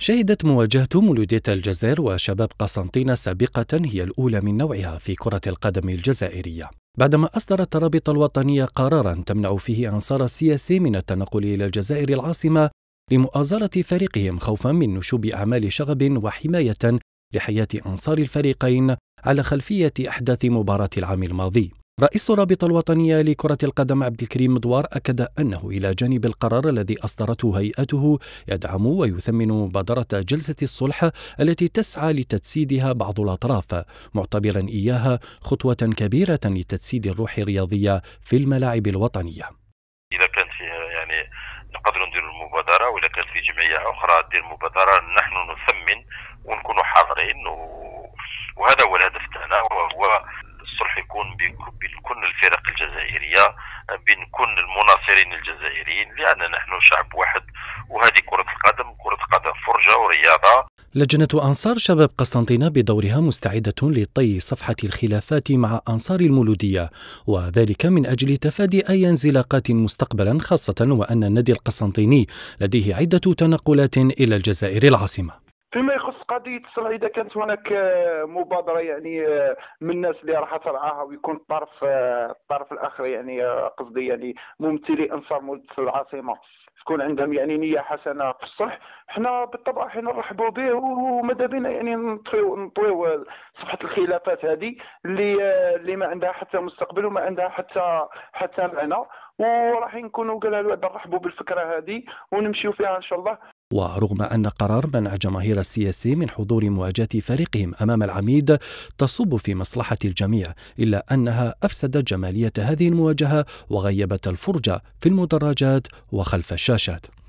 شهدت مواجهة مولودية الجزائر وشباب قسنطينة سابقة هي الأولى من نوعها في كرة القدم الجزائرية بعدما أصدرت الرابطة الوطنية قرارا تمنع فيه أنصار السياسي من التنقل إلى الجزائر العاصمة لمؤازرة فريقهم خوفا من نشوب أعمال شغب وحماية لحياة أنصار الفريقين على خلفية أحداث مباراة العام الماضي رئيس الرابطة الوطنية لكرة القدم عبد الكريم مدوار أكد أنه إلى جانب القرار الذي أصدرته هيئته يدعم ويثمن مبادرة جلسة الصلح التي تسعى لتجسيدها بعض الأطراف معتبرا إياها خطوة كبيرة لتجسيد الروح الرياضية في الملاعب الوطنية إذا كانت فيها يعني نقدروا نديروا المبادرة وإذا كانت في جمعية أخرى تدير مبادرة نحن نثمن ونكون حاضرين الجزائرية آه، بين كل المناصرين الجزائريين لأن نحن شعب واحد وهذه كرة القدم كرة قدم فرجة ورياضة لجنة أنصار شباب قسطنطينة بدورها مستعدة لطي صفحة الخلافات مع أنصار المولودية وذلك من أجل تفادي أي انزلاقات مستقبلا خاصة وأن النادي القسطنطيني لديه عدة تنقلات إلى الجزائر العاصمة فيما يخص قضيه الصلاة اذا كانت هناك آه، مبادره يعني آه، من الناس اللي راح ترعاها ويكون الطرف آه، الطرف الاخر يعني قصدي يعني ممثلي انصار مجلس العاصمه تكون عندهم يعني نيه حسنه في الصلح حنا بالطبع حنا نرحبوا به وماذا بينا يعني نطويو نطويو صفحه الخلافات هذه اللي اللي ما عندها حتى مستقبل وما عندها حتى حتى معنى وراح نكونوا قالوا نرحبوا بالفكره هذه ونمشيو فيها ان شاء الله ورغم أن قرار منع جماهير السياسي من حضور مواجهة فريقهم أمام العميد تصب في مصلحة الجميع إلا أنها أفسدت جمالية هذه المواجهة وغيبت الفرجة في المدرجات وخلف الشاشات